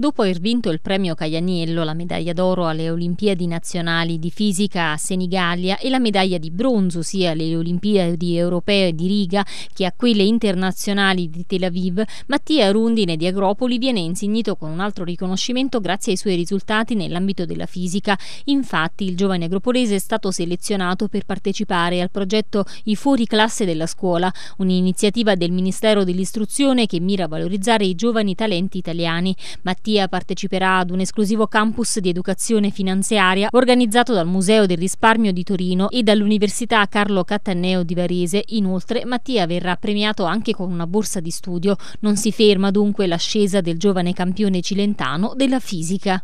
Dopo aver vinto il premio Caglianiello, la medaglia d'oro alle Olimpiadi nazionali di fisica a Senigallia e la medaglia di bronzo sia alle Olimpiadi europee di Riga che a quelle internazionali di Tel Aviv, Mattia Rundine di Agropoli viene insignito con un altro riconoscimento grazie ai suoi risultati nell'ambito della fisica. Infatti il giovane agropolese è stato selezionato per partecipare al progetto I fuori classe della scuola, un'iniziativa del Ministero dell'Istruzione che mira a valorizzare i giovani talenti italiani. Mattia Mattia parteciperà ad un esclusivo campus di educazione finanziaria organizzato dal Museo del Risparmio di Torino e dall'Università Carlo Cattaneo di Varese. Inoltre Mattia verrà premiato anche con una borsa di studio. Non si ferma dunque l'ascesa del giovane campione cilentano della fisica.